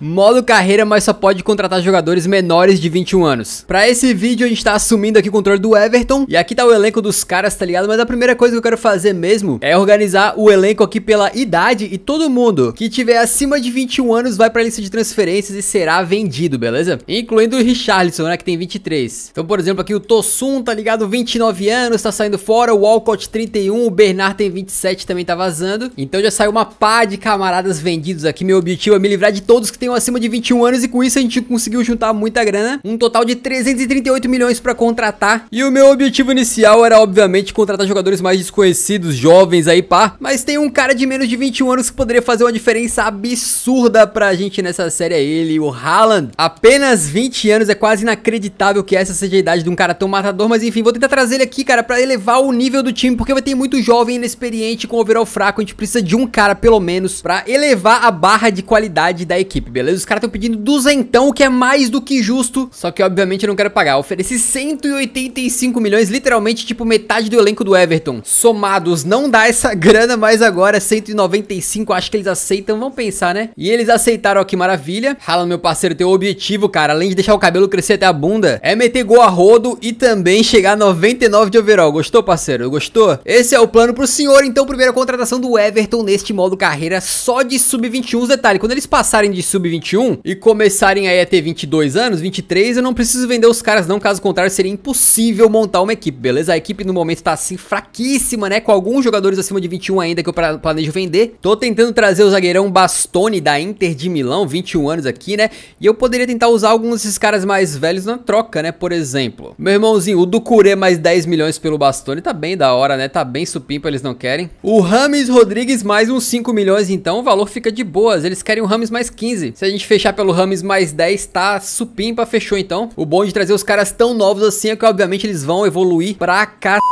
Modo carreira, mas só pode contratar jogadores menores de 21 anos. Pra esse vídeo, a gente tá assumindo aqui o controle do Everton. E aqui tá o elenco dos caras, tá ligado? Mas a primeira coisa que eu quero fazer mesmo é organizar o elenco aqui pela idade. E todo mundo que tiver acima de 21 anos vai pra lista de transferências e será vendido, beleza? Incluindo o Richarlison, né? Que tem 23. Então, por exemplo, aqui o Tosun, tá ligado? 29 anos, tá saindo fora. O Walcott, 31. O Bernard tem 27, também tá vazando. Então já saiu uma pá de camaradas vendidos aqui. Meu objetivo é me livrar de todos que tenham acima de 21 anos e com isso a gente conseguiu juntar muita grana, um total de 338 milhões para contratar. E o meu objetivo inicial era obviamente contratar jogadores mais desconhecidos, jovens aí pá, mas tem um cara de menos de 21 anos que poderia fazer uma diferença absurda pra gente nessa série, aí, é ele, o Haaland. Apenas 20 anos, é quase inacreditável que essa seja a idade de um cara tão matador, mas enfim, vou tentar trazer ele aqui, cara, pra elevar o nível do time, porque vai ter muito jovem inexperiente com overall fraco, a gente precisa de um cara pelo menos pra elevar a barra de qualidade da equipe, beleza? Os caras estão pedindo duzentão, o que é mais do que justo. Só que, obviamente, eu não quero pagar. Eu ofereci 185 milhões, literalmente, tipo, metade do elenco do Everton. Somados, não dá essa grana, mas agora 195, acho que eles aceitam. Vamos pensar, né? E eles aceitaram, ó, que maravilha. Rala, meu parceiro, teu objetivo, cara, além de deixar o cabelo crescer até a bunda, é meter gol a rodo e também chegar a 99 de overall. Gostou, parceiro? Gostou? Esse é o plano pro senhor, então, primeira contratação do Everton neste modo carreira só de sub-21. Detalhe, quando eles passarem de sub sub-21 e começarem aí a ter 22 anos, 23, eu não preciso vender os caras não, caso contrário seria impossível montar uma equipe, beleza? A equipe no momento tá assim fraquíssima, né? Com alguns jogadores acima de 21 ainda que eu planejo vender. Tô tentando trazer o zagueirão Bastoni da Inter de Milão, 21 anos aqui, né? E eu poderia tentar usar alguns desses caras mais velhos na troca, né? Por exemplo, meu irmãozinho, o Ducuré mais 10 milhões pelo Bastoni, tá bem da hora, né? Tá bem supimpa, eles não querem. O Rames Rodrigues mais uns 5 milhões, então o valor fica de boas. Eles querem o Rames mais 15. Se a gente fechar pelo Rames mais 10, tá supimpa, fechou então. O bom de trazer os caras tão novos assim é que, obviamente, eles vão evoluir pra cacete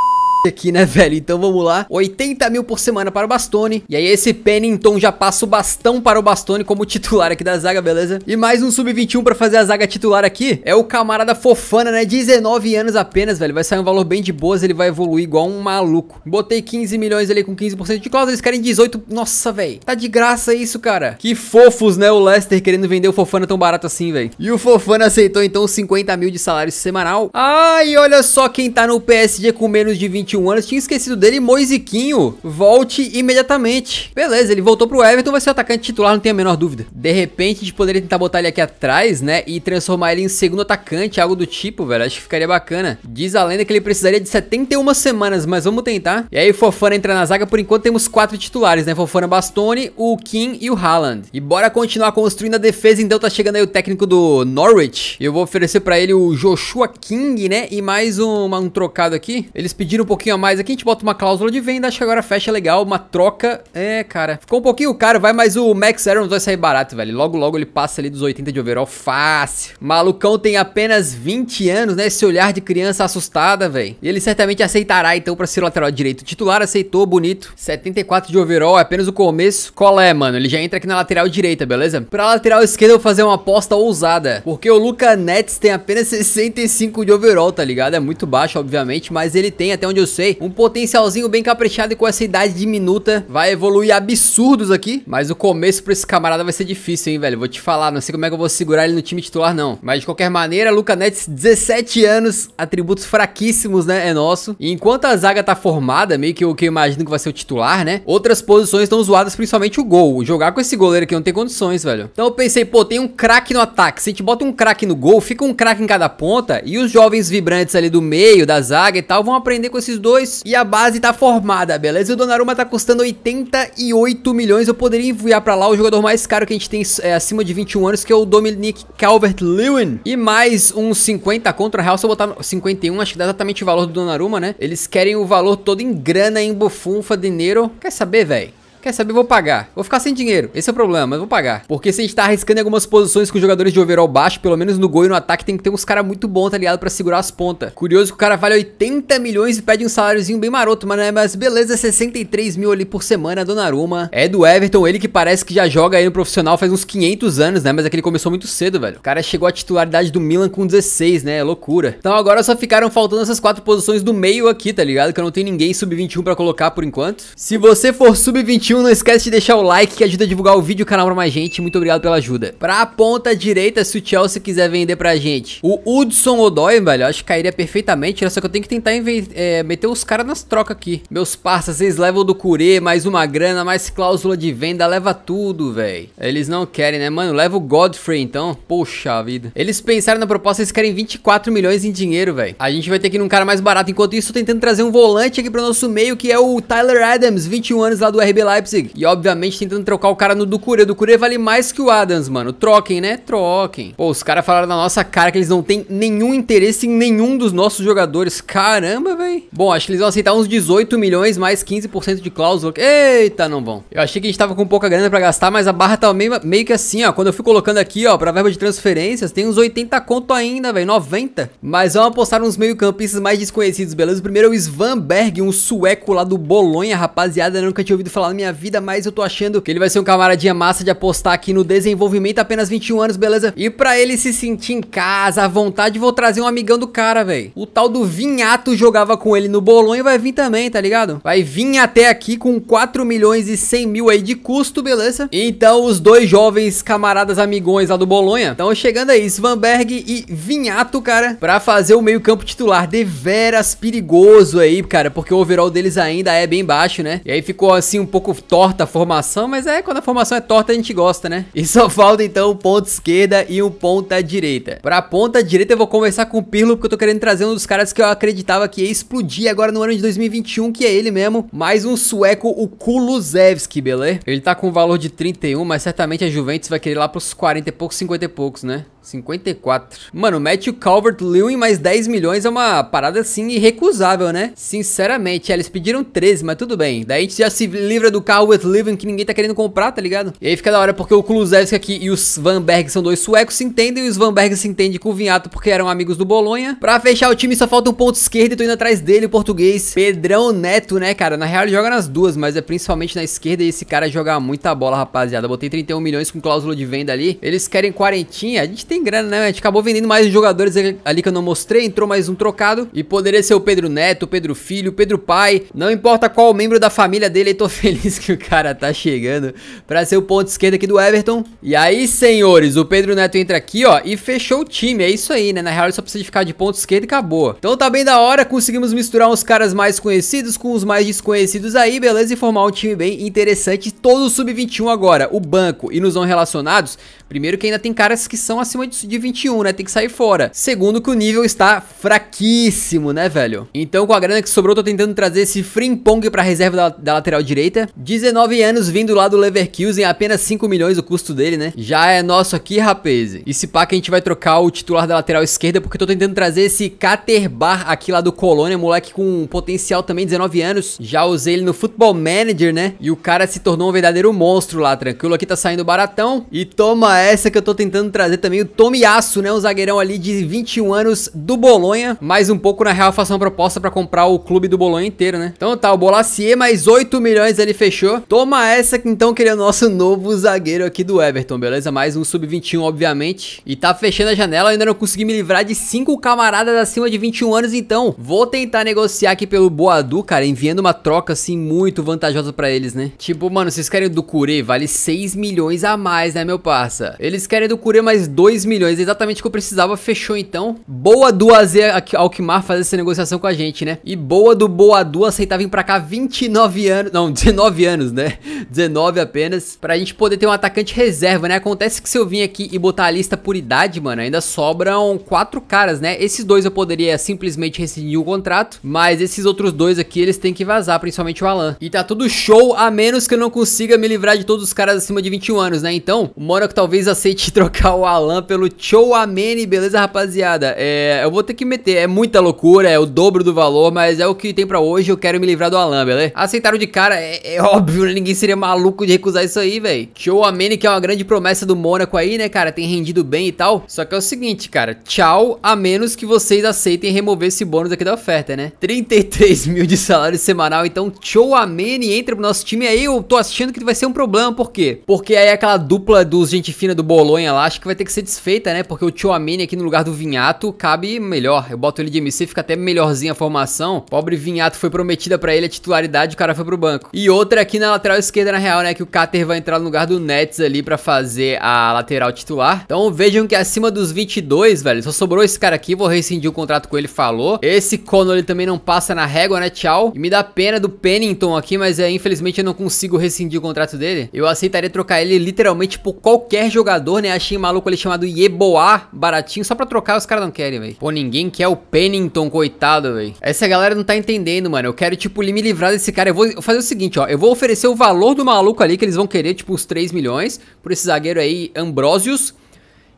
aqui, né, velho? Então vamos lá. 80 mil por semana para o Bastone. E aí esse Pennington já passa o bastão para o Bastone como titular aqui da zaga, beleza? E mais um sub-21 para fazer a zaga titular aqui. É o camarada Fofana, né? 19 anos apenas, velho. Vai sair um valor bem de boas, ele vai evoluir igual um maluco. Botei 15 milhões ali com 15% de cláusula, eles querem 18. Nossa, velho. Tá de graça isso, cara. Que fofos, né, o lester querendo vender o Fofana tão barato assim, velho. E o Fofana aceitou então 50 mil de salário semanal. Ai, olha só quem tá no PSG com menos de 20 21 anos, tinha esquecido dele, Moisiquinho, volte imediatamente. Beleza, ele voltou pro Everton, vai ser o atacante titular, não tem a menor dúvida. De repente, a gente poderia tentar botar ele aqui atrás, né, e transformar ele em segundo atacante, algo do tipo, velho, acho que ficaria bacana. Diz a lenda que ele precisaria de 71 semanas, mas vamos tentar. E aí, Fofana entra na zaga, por enquanto temos quatro titulares, né, Fofana Bastoni, o Kim e o Haaland. E bora continuar construindo a defesa, então tá chegando aí o técnico do Norwich. Eu vou oferecer pra ele o Joshua King, né, e mais um, um trocado aqui. Eles pediram um pouquinho pouquinho a mais aqui, a gente bota uma cláusula de venda, acho que agora fecha legal, uma troca. É, cara, ficou um pouquinho caro, vai, mas o Max Aarons vai sair barato, velho. Logo, logo ele passa ali dos 80 de overall fácil. Malucão tem apenas 20 anos, né? Esse olhar de criança assustada, velho. E ele certamente aceitará, então, pra ser lateral direito. titular aceitou, bonito. 74 de overall, é apenas o começo. Qual é, mano? Ele já entra aqui na lateral direita, beleza? Pra lateral esquerda eu vou fazer uma aposta ousada. Porque o Luca Nets tem apenas 65 de overall, tá ligado? É muito baixo, obviamente, mas ele tem, até onde eu sei. Um potencialzinho bem caprichado e com essa idade diminuta vai evoluir absurdos aqui. Mas o começo pra esse camarada vai ser difícil, hein, velho. Vou te falar, não sei como é que eu vou segurar ele no time titular, não. Mas de qualquer maneira, Luca Nets, 17 anos, atributos fraquíssimos, né? É nosso. E enquanto a zaga tá formada, meio que o que eu imagino que vai ser o titular, né? Outras posições estão zoadas, principalmente o gol. Jogar com esse goleiro aqui não tem condições, velho. Então eu pensei, pô, tem um craque no ataque. Se a gente bota um craque no gol, fica um craque em cada ponta. E os jovens vibrantes ali do meio, da zaga e tal, vão aprender com esses e a base tá formada, beleza? E o Donnarumma tá custando 88 milhões, eu poderia enviar pra lá o jogador mais caro que a gente tem é, acima de 21 anos, que é o Dominic Calvert-Lewin. E mais uns 50 contra a Real, se eu botar 51, acho que dá exatamente o valor do Donnarumma, né? Eles querem o valor todo em grana, em bufunfa, dinheiro. Quer saber, velho? Quer saber? Vou pagar. Vou ficar sem dinheiro. Esse é o problema, mas vou pagar. Porque se a gente está arriscando em algumas posições com jogadores de overall baixo, pelo menos no gol e no ataque, tem que ter uns caras muito bons, tá ligado? Pra segurar as pontas. Curioso que o cara vale 80 milhões e pede um saláriozinho bem maroto, mas, né? mas beleza, 63 mil ali por semana, Donnarumma. É do Everton, ele que parece que já joga aí no profissional faz uns 500 anos, né? Mas é que ele começou muito cedo, velho. O cara chegou à titularidade do Milan com 16, né? É loucura. Então agora só ficaram faltando essas quatro posições do meio aqui, tá ligado? Que eu não tenho ninguém sub-21 pra colocar por enquanto. Se você for sub-21, curtiu, não esquece de deixar o like que ajuda a divulgar o vídeo e o canal pra mais gente. Muito obrigado pela ajuda. Pra ponta direita, se o Chelsea quiser vender pra gente, o Hudson Odoi, velho, acho que cairia perfeitamente, né? Só que eu tenho que tentar é, meter os caras nas trocas aqui. Meus parças, eles levam do Curê, mais uma grana, mais cláusula de venda, leva tudo, velho. Eles não querem, né? Mano, leva o Godfrey, então. Poxa vida. Eles pensaram na proposta, eles querem 24 milhões em dinheiro, velho. A gente vai ter que ir num cara mais barato. Enquanto isso, tentando trazer um volante aqui pro nosso meio, que é o Tyler Adams, 21 anos lá do RB Live. Leipzig. E obviamente tentando trocar o cara no Ducure. O Ducure vale mais que o Adams, mano. Troquem, né? Troquem. Pô, os caras falaram na nossa cara que eles não têm nenhum interesse em nenhum dos nossos jogadores. Caramba, velho. Bom, acho que eles vão aceitar uns 18 milhões mais 15% de cláusula. Eita, não vão. Eu achei que a gente tava com pouca grana pra gastar, mas a barra tava tá meio, meio que assim, ó. Quando eu fui colocando aqui, ó, pra verba de transferências, tem uns 80 conto ainda, velho. 90. Mas vamos apostar uns meio-campistas mais desconhecidos, beleza? O primeiro é o Svanberg, um sueco lá do Bolonha, rapaziada. Eu nunca tinha ouvido falar na minha vida, mas eu tô achando que ele vai ser um camaradinha massa de apostar aqui no desenvolvimento, apenas 21 anos, beleza? E pra ele se sentir em casa, à vontade, vou trazer um amigão do cara, velho. O tal do Vinhato jogava com ele no Bolonha e vai vir também, tá ligado? Vai vir até aqui com 4 milhões e 100 mil aí de custo, beleza? Então os dois jovens camaradas amigões lá do Bolonha estão chegando aí, Svanberg e Vinhato, cara, pra fazer o meio campo titular deveras perigoso aí, cara, porque o overall deles ainda é bem baixo, né? E aí ficou assim um pouco torta a formação, mas é quando a formação é torta a gente gosta, né? E só falta então um ponto esquerda e um ponta direita. Pra ponta direita eu vou conversar com o Pirlo, porque eu tô querendo trazer um dos caras que eu acreditava que ia explodir agora no ano de 2021, que é ele mesmo, mais um sueco, o Kulusevski, beleza? Ele tá com um valor de 31, mas certamente a Juventus vai querer lá pros 40 e poucos, 50 e poucos, né? 54. Mano, Matthew Calvert-Lewin mais 10 milhões é uma parada, assim, irrecusável, né? Sinceramente, é, eles pediram 13, mas tudo bem. Daí a gente já se livra do Calvert-Lewin que ninguém tá querendo comprar, tá ligado? E aí fica da hora porque o Kulusevski aqui e os Vanberg são dois suecos, se entendem e os Vanberg se entende com o Vinhato porque eram amigos do Bolonha. Pra fechar o time só falta um ponto esquerdo e tô indo atrás dele, o português Pedrão Neto, né, cara? Na real ele joga nas duas, mas é principalmente na esquerda e esse cara joga muita bola, rapaziada. botei 31 milhões com cláusula de venda ali. Eles querem quarentinha, a gente tem grana, né? A gente acabou vendendo mais jogadores ali que eu não mostrei, entrou mais um trocado. E poderia ser o Pedro Neto, Pedro Filho, Pedro Pai. Não importa qual membro da família dele, eu tô feliz que o cara tá chegando pra ser o ponto esquerdo aqui do Everton. E aí, senhores, o Pedro Neto entra aqui, ó, e fechou o time. É isso aí, né? Na real, ele só precisa ficar de ponto esquerdo e acabou. Então tá bem da hora, conseguimos misturar uns caras mais conhecidos com os mais desconhecidos aí, beleza? E formar um time bem interessante. Todo sub-21 agora, o banco e nos vão relacionados Primeiro que ainda tem caras que são acima de 21, né? Tem que sair fora. Segundo que o nível está fraquíssimo, né, velho? Então com a grana que sobrou, tô tentando trazer esse Frimpong pra reserva da, da lateral direita. 19 anos vindo lá do Leverkusen, apenas 5 milhões o custo dele, né? Já é nosso aqui, rapaz. E se pá que a gente vai trocar o titular da lateral esquerda, porque tô tentando trazer esse Caterbar aqui lá do Colônia, moleque com potencial também, 19 anos. Já usei ele no Football Manager, né? E o cara se tornou um verdadeiro monstro lá, tranquilo. Aqui tá saindo baratão. E toma essa que eu tô tentando trazer também o Tomiasso, né? O zagueirão ali de 21 anos do Bolonha. Mais um pouco, na real, faço uma proposta pra comprar o clube do Bolonha inteiro, né? Então tá, o Bolassier mais 8 milhões ele fechou. Toma essa que então queria é o nosso novo zagueiro aqui do Everton, beleza? Mais um sub-21, obviamente. E tá fechando a janela, eu ainda não consegui me livrar de 5 camaradas acima de 21 anos, então vou tentar negociar aqui pelo Boadu, cara, enviando uma troca, assim, muito vantajosa pra eles, né? Tipo, mano, vocês querem do Curê? Vale 6 milhões a mais, né, meu parça? Nossa, eles querem do Curê mais 2 milhões, exatamente o que eu precisava, fechou então. Boa do AZ Alkmaar fazer essa negociação com a gente, né? E boa do Boadu aceitar vir pra cá 29 anos, não, 19 anos, né? 19 apenas, pra gente poder ter um atacante reserva, né? Acontece que se eu vim aqui e botar a lista por idade, mano, ainda sobram quatro caras, né? Esses dois eu poderia simplesmente rescindir o contrato, mas esses outros dois aqui, eles têm que vazar, principalmente o Alan. E tá tudo show, a menos que eu não consiga me livrar de todos os caras acima de 21 anos, né? Então, o Monaco talvez talvez aceite trocar o Alan pelo Chouameni, beleza, rapaziada? É, eu vou ter que meter, é muita loucura, é o dobro do valor, mas é o que tem pra hoje, eu quero me livrar do Alan, beleza? Aceitaram de cara, é, é óbvio, né? ninguém seria maluco de recusar isso aí, velho. Chouameni, que é uma grande promessa do Mônaco aí, né, cara, tem rendido bem e tal. Só que é o seguinte, cara, tchau, a menos que vocês aceitem remover esse bônus aqui da oferta, né? 33 mil de salário semanal, então Chouameni entra pro nosso time aí, eu tô achando que vai ser um problema, por quê? Porque aí é aquela dupla dos gente fina do Bolonha lá, acho que vai ter que ser desfeita, né? Porque o Tchouameni aqui no lugar do Vinhato cabe melhor. Eu boto ele de MC, fica até melhorzinha a formação. Pobre Vinhato foi prometida para ele a titularidade, o cara foi pro banco. E outra aqui na lateral esquerda, na real, né? Que o Cáter vai entrar no lugar do Nets ali para fazer a lateral titular. Então vejam que acima dos 22, velho, só sobrou esse cara aqui. Vou rescindir o contrato com ele, falou. Esse ele também não passa na régua, né? Tchau. E me dá pena do Pennington aqui, mas é, infelizmente eu não consigo rescindir o contrato dele. Eu aceitaria trocar ele literalmente por qualquer jogador, né? Achei maluco ele chamado Yeboah, baratinho. Só pra trocar, os caras não querem, velho. Pô, ninguém quer o Pennington, coitado, velho. Essa galera não tá entendendo, mano. Eu quero, tipo, me livrar desse cara. Eu vou fazer o seguinte, ó. Eu vou oferecer o valor do maluco ali, que eles vão querer, tipo, uns 3 milhões. Por esse zagueiro aí, Ambrosius.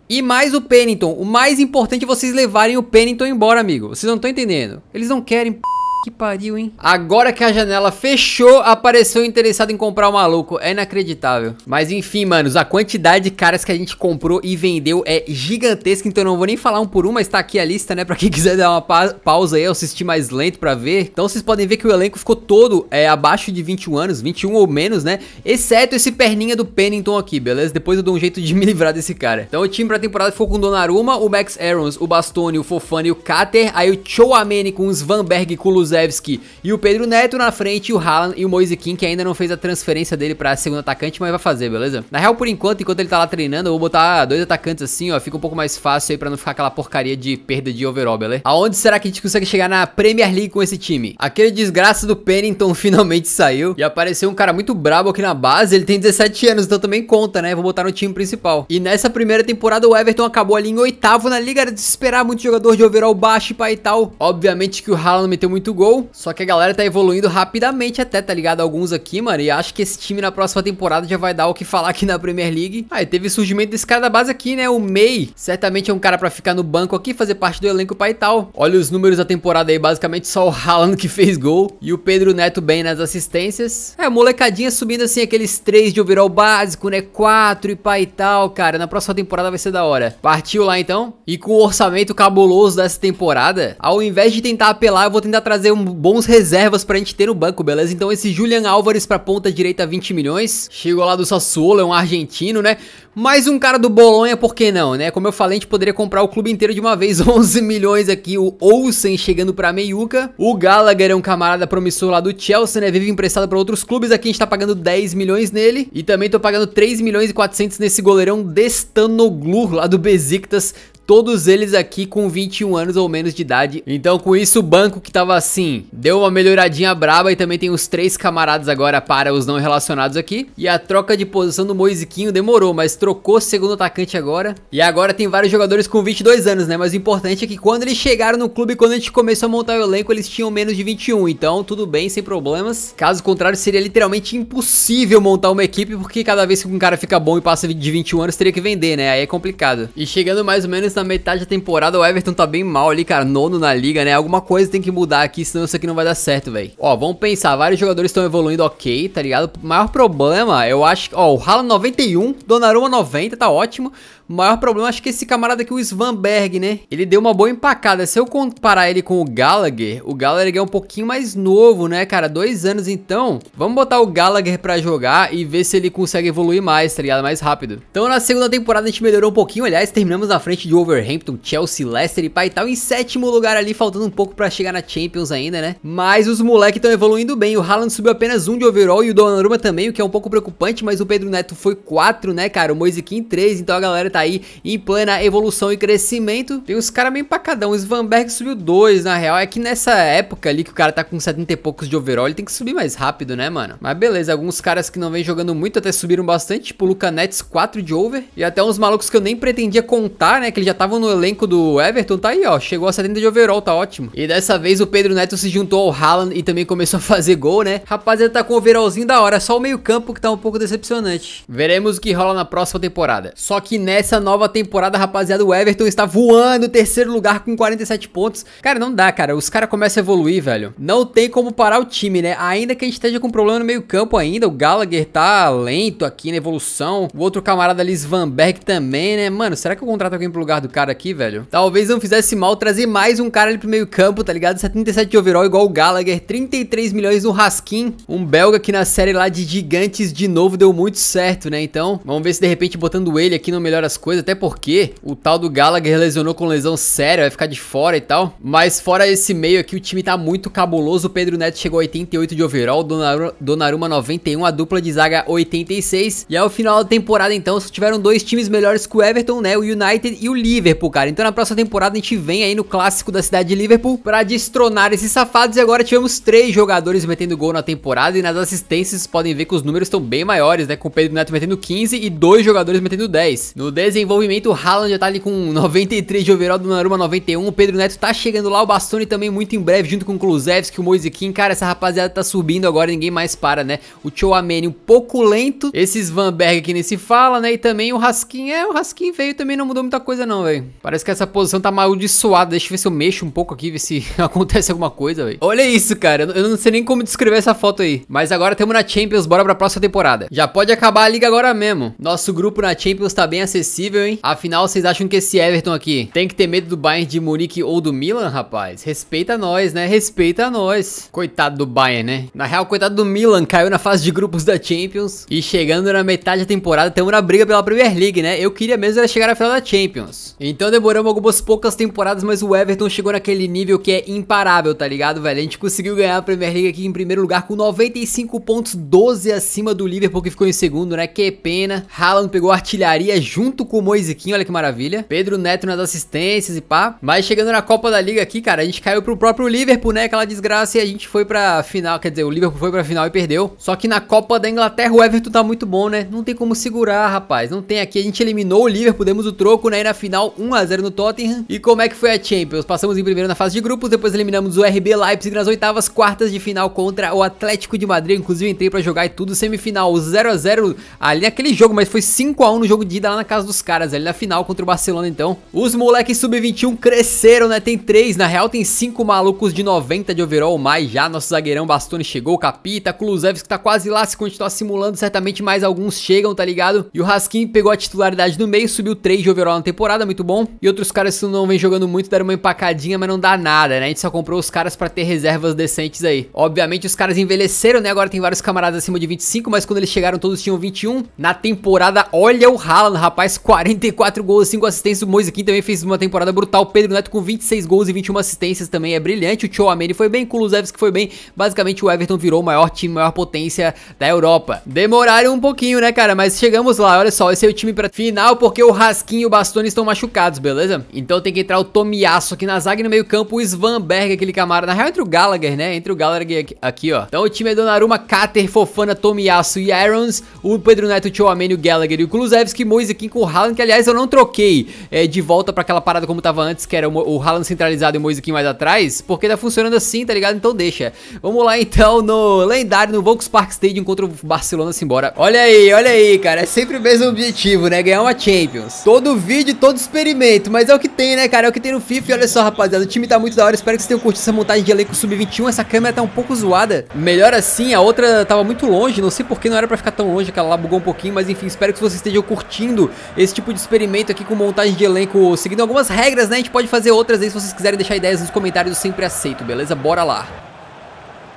E mais o Pennington. O mais importante é vocês levarem o Pennington embora, amigo. Vocês não estão entendendo. Eles não querem que pariu, hein? Agora que a janela fechou, apareceu interessado em comprar o maluco. É inacreditável. Mas enfim, manos, a quantidade de caras que a gente comprou e vendeu é gigantesca. Então eu não vou nem falar um por um, mas tá aqui a lista, né? Pra quem quiser dar uma pa pausa aí, assistir mais lento pra ver. Então vocês podem ver que o elenco ficou todo é, abaixo de 21 anos, 21 ou menos, né? Exceto esse perninha do Pennington aqui, beleza? Depois eu dou um jeito de me livrar desse cara. Então o time pra temporada ficou com o Donnarumma, o Max Aarons, o Bastoni, o Fofani, o Cater, aí o Chouameni com os Vanberg, com o Kulusevski e o Pedro Neto na frente, o Haaland e o Moise King, que ainda não fez a transferência dele pra segundo atacante, mas vai fazer, beleza? Na real, por enquanto, enquanto ele tá lá treinando, eu vou botar dois atacantes assim, ó, fica um pouco mais fácil aí pra não ficar aquela porcaria de perda de overall, beleza? Aonde será que a gente consegue chegar na Premier League com esse time? Aquele desgraça do Pennington finalmente saiu e apareceu um cara muito brabo aqui na base, ele tem 17 anos, então também conta, né? Vou botar no time principal. E nessa primeira temporada, o Everton acabou ali em oitavo na liga, era de muito jogador de overall baixo e tal. Obviamente que o Haaland meteu muito gol, gol. Só que a galera tá evoluindo rapidamente até, tá ligado? Alguns aqui, mano. E acho que esse time na próxima temporada já vai dar o que falar aqui na Premier League. Aí ah, teve surgimento desse cara da base aqui, né? O May. Certamente é um cara pra ficar no banco aqui, fazer parte do elenco pai e tal. Olha os números da temporada aí, basicamente só o Haaland que fez gol. E o Pedro Neto bem nas assistências. É, molecadinha subindo assim aqueles três de overall básico, né? Quatro e pai e tal, cara. Na próxima temporada vai ser da hora. Partiu lá então. E com o orçamento cabuloso dessa temporada, ao invés de tentar apelar, eu vou tentar trazer trazer um, bons reservas pra gente ter no banco, beleza? Então esse Julian Álvares pra ponta direita 20 milhões, chegou lá do Sassuolo, é um argentino, né? Mais um cara do Bolonha, por que não, né? Como eu falei, a gente poderia comprar o clube inteiro de uma vez, 11 milhões aqui, o Olsen chegando pra meiuca. O Gallagher é um camarada promissor lá do Chelsea, né? Vive emprestado pra outros clubes, aqui a gente tá pagando 10 milhões nele. E também tô pagando 3 milhões e 400 nesse goleirão Destanoglu lá do Besiktas todos eles aqui com 21 anos ou menos de idade. Então com isso o banco que tava assim, deu uma melhoradinha braba e também tem os três camaradas agora para os não relacionados aqui. E a troca de posição do Moisiquinho demorou, mas trocou segundo atacante agora. E agora tem vários jogadores com 22 anos, né? Mas o importante é que quando eles chegaram no clube, quando a gente começou a montar o elenco, eles tinham menos de 21. Então tudo bem, sem problemas. Caso contrário, seria literalmente impossível montar uma equipe, porque cada vez que um cara fica bom e passa de 21 anos, teria que vender, né? Aí é complicado. E chegando mais ou menos começo da metade da temporada, o Everton tá bem mal ali, cara. Nono na liga, né? Alguma coisa tem que mudar aqui, senão isso aqui não vai dar certo, velho. Ó, vamos pensar. Vários jogadores estão evoluindo ok, tá ligado? O maior problema, eu acho que. Ó, o Haaland 91, Donnarumma 90, tá ótimo. O maior problema acho que esse camarada aqui, o Svanberg, né? Ele deu uma boa empacada. Se eu comparar ele com o Gallagher, o Gallagher é um pouquinho mais novo, né, cara? Dois anos, então. Vamos botar o Gallagher pra jogar e ver se ele consegue evoluir mais, tá ligado? Mais rápido. Então, na segunda temporada, a gente melhorou um pouquinho. Aliás, terminamos na frente de Overhampton, Chelsea, Leicester e pai tal. Em sétimo lugar ali, faltando um pouco pra chegar na Champions ainda, né? Mas os moleques estão evoluindo bem. O Haaland subiu apenas um de overall e o Donnarumma também, o que é um pouco preocupante. Mas o Pedro Neto foi quatro, né, cara? O Moisiquim três. Então, a galera tá aí em plena evolução e crescimento. Tem uns caras meio pacadão. O Svanberg subiu dois na real. É que nessa época ali que o cara tá com 70 e poucos de overall, ele tem que subir mais rápido, né, mano? Mas beleza, alguns caras que não vem jogando muito até subiram bastante, tipo o Lucanetes 4 de over. E até uns malucos que eu nem pretendia contar, né? Que ele já tava no elenco do Everton. Tá aí, ó. Chegou a 70 de overall, tá ótimo. E dessa vez o Pedro Neto se juntou ao Haaland e também começou a fazer gol, né? Rapaziada, tá com o overallzinho da hora. Só o meio-campo que tá um pouco decepcionante. Veremos o que rola na próxima temporada. Só que nessa essa nova temporada, rapaziada, o Everton está voando, terceiro lugar com 47 pontos. Cara, não dá, cara. Os caras começam a evoluir, velho. Não tem como parar o time, né? Ainda que a gente esteja com problema no meio campo ainda, o Gallagher tá lento aqui na evolução. O outro camarada ali, Van também, né? Mano, será que eu contrato alguém pro lugar do cara aqui, velho? Talvez não fizesse mal trazer mais um cara ali pro meio campo, tá ligado? 77 de overall igual o Gallagher, 33 milhões no Raskin. Um belga que na série lá de gigantes de novo deu muito certo, né? Então, vamos ver se de repente botando ele aqui não melhora coisas, até porque o tal do Gallagher lesionou com lesão séria, vai ficar de fora e tal. Mas fora esse meio aqui, o time tá muito cabuloso. O Pedro Neto chegou a 88 de overall, o Donnarumma 91, a dupla de zaga 86. E ao final da temporada, então, só tiveram dois times melhores que o Everton, né? O United e o Liverpool, cara. Então na próxima temporada a gente vem aí no clássico da cidade de Liverpool pra destronar esses safados. E agora tivemos três jogadores metendo gol na temporada e nas assistências podem ver que os números estão bem maiores, né? Com o Pedro Neto metendo 15 e dois jogadores metendo 10. No The Desenvolvimento: o Haaland já tá ali com 93 de overall do Naruma 91, o Pedro Neto tá chegando lá, o Bastoni também muito em breve, junto com o Kluzevski, o Moise Kim, cara, essa rapaziada tá subindo agora, ninguém mais para, né? O Chouameni um pouco lento, esses Van Berg aqui nem se fala, né? E também o Raskin, é, o Raskin veio também não mudou muita coisa não, velho. Parece que essa posição tá maldiçoada. deixa eu ver se eu mexo um pouco aqui, ver se acontece alguma coisa, velho. Olha isso, cara, eu não sei nem como descrever essa foto aí, mas agora temos na Champions, bora pra próxima temporada. Já pode acabar a liga agora mesmo. Nosso grupo na Champions tá bem acessível acessível, hein? Afinal, vocês acham que esse Everton aqui tem que ter medo do Bayern de Munique ou do Milan, rapaz? Respeita nós, né? Respeita nós. Coitado do Bayern, né? Na real, coitado do Milan, caiu na fase de grupos da Champions e chegando na metade da temporada, temos na briga pela Premier League, né? Eu queria mesmo era chegar na final da Champions. Então demoramos algumas poucas temporadas, mas o Everton chegou naquele nível que é imparável, tá ligado, velho? A gente conseguiu ganhar a Premier League aqui em primeiro lugar com 95 pontos, 12 acima do Liverpool que ficou em segundo, né? Que pena. Haaland pegou artilharia junto junto com o Moisiquinho, olha que maravilha. Pedro Neto nas assistências e pá. Mas chegando na Copa da Liga aqui, cara, a gente caiu pro próprio Liverpool, né? Aquela desgraça e a gente foi pra final, quer dizer, o Liverpool foi pra final e perdeu. Só que na Copa da Inglaterra o Everton tá muito bom, né? Não tem como segurar, rapaz. Não tem aqui, a gente eliminou o Liverpool, demos o troco, né? E na final 1x0 no Tottenham. E como é que foi a Champions? Passamos em primeiro na fase de grupos, depois eliminamos o RB Leipzig nas oitavas, quartas de final contra o Atlético de Madrid. Inclusive entrei pra jogar e tudo, semifinal 0x0 ali naquele jogo, mas foi 5x1 no jogo de ida lá na casa do dos caras ali na final contra o Barcelona então. Os moleques sub-21 cresceram, né? Tem três, na real tem cinco malucos de 90 de overall mais já. Nosso zagueirão Bastoni chegou, Capita, Kulusevski tá quase lá, se continuar simulando, certamente mais alguns chegam, tá ligado? E o Raskin pegou a titularidade no meio, subiu três de overall na temporada, muito bom. E outros caras que não vem jogando muito deram uma empacadinha, mas não dá nada, né? A gente só comprou os caras pra ter reservas decentes aí. Obviamente os caras envelheceram, né? Agora tem vários camaradas acima de 25, mas quando eles chegaram todos tinham 21. Na temporada, olha o Haaland, rapaz, 44 gols, 5 assistências. O Moise Kim também fez uma temporada brutal. Pedro Neto com 26 gols e 21 assistências também é brilhante. O Chouameni foi bem, Kulusevski foi bem. Basicamente o Everton virou o maior time, maior potência da Europa. Demoraram um pouquinho, né, cara? Mas chegamos lá. Olha só, esse é o time pra final porque o Rasquinho e o Bastoni estão machucados, beleza? Então tem que entrar o Tomiasso aqui na zaga e no meio campo o Svanberg, aquele camarada. Na real, entre o Gallagher, né? Entre o Gallagher aqui, aqui ó. Então o time é Donnarumma, Cater, Fofana, Tomiasso e Aarons. O Pedro Neto, o Chouameni, o Gallagher e o Kulusevski. Moise Kim com o Haaland, que aliás eu não troquei é, de volta para aquela parada como tava antes, que era o, o Haaland centralizado e o Moise aqui mais atrás, porque tá funcionando assim, tá ligado? Então deixa. Vamos lá então no lendário, no Volks Park Stadium contra o Barcelona, simbora. Olha aí, olha aí, cara, é sempre o mesmo objetivo, né? Ganhar uma Champions. Todo vídeo, todo experimento, mas é o que tem, né, cara? É o que tem no FIFA. E olha só, rapaziada, o time tá muito da hora. Espero que vocês tenham curtido essa montagem de elenco sub-21. Essa câmera tá um pouco zoada. Melhor assim, a outra tava muito longe. Não sei por que não era pra ficar tão longe, aquela lá bugou um pouquinho. Mas enfim, espero que vocês estejam curtindo esse tipo de experimento aqui com montagem de elenco seguindo algumas regras, né? A gente pode fazer outras aí se vocês quiserem deixar ideias nos comentários, eu sempre aceito, beleza? Bora lá.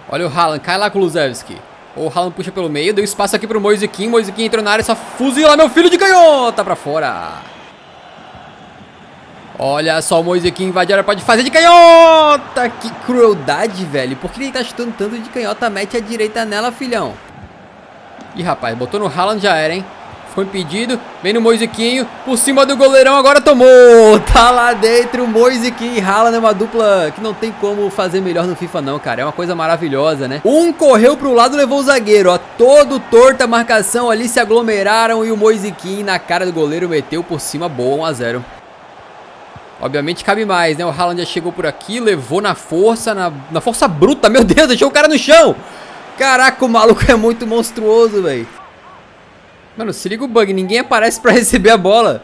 Olha o Haaland, cai lá com o Luzewski. O Haaland puxa pelo meio, deu espaço aqui pro Moisiquinho, Moisiquinho entrou na área, só fuzila meu filho de canhota pra fora. Olha só o Moisiquinho invade a área, pode fazer de canhota. Que crueldade, velho. Por que ele tá chutando tanto de canhota? Mete a direita nela, filhão. Ih, rapaz, botou no Haaland já era, hein? Foi impedido. Vem no Moisiquinho. Por cima do goleirão. Agora tomou. Tá lá dentro o Moisiquinho e Haaland. Né, uma dupla que não tem como fazer melhor no FIFA não, cara. É uma coisa maravilhosa, né? Um correu pro lado levou o zagueiro. Ó, todo torto a marcação ali. Se aglomeraram e o Moisiquinho na cara do goleiro meteu por cima. Boa, 1 a 0 Obviamente cabe mais, né? O Haaland já chegou por aqui, levou na força, na, na força bruta. Meu Deus, deixou o cara no chão. Caraca, o maluco é muito monstruoso, velho. Mano, se liga o bug, ninguém aparece pra receber a bola.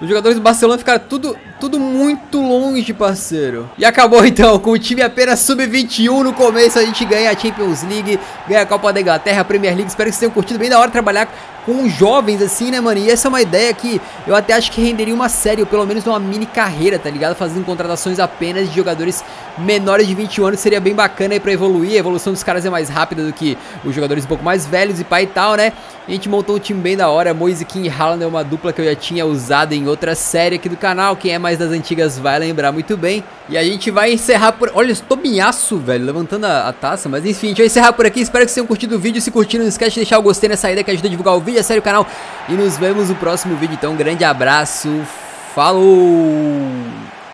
Os jogadores do Barcelona ficaram tudo tudo muito longe, parceiro. E acabou então, com o time apenas sub-21 no começo, a gente ganha a Champions League, ganha a Copa da Inglaterra, a Premier League. Espero que vocês tenham curtido bem da hora trabalhar com jovens assim, né, mano? E essa é uma ideia que eu até acho que renderia uma série, ou pelo menos uma mini carreira, tá ligado? Fazendo contratações apenas de jogadores menores de 21 anos seria bem bacana aí pra evoluir. A evolução dos caras é mais rápida do que os jogadores um pouco mais velhos e pai e tal, né? a gente montou um time bem da hora. Moise King e Haaland é uma dupla que eu já tinha usado em outra série aqui do canal. Quem é mais mais das antigas vai lembrar muito bem. E a gente vai encerrar por... Olha, estou minhaço, velho, levantando a, a, taça. Mas enfim, a gente vai encerrar por aqui. Espero que vocês tenham curtido o vídeo. Se curtiram, não esquece de deixar o gostei nessa ideia que ajuda a divulgar o vídeo, a sério o canal. E nos vemos no próximo vídeo. Então, um grande abraço. Falou!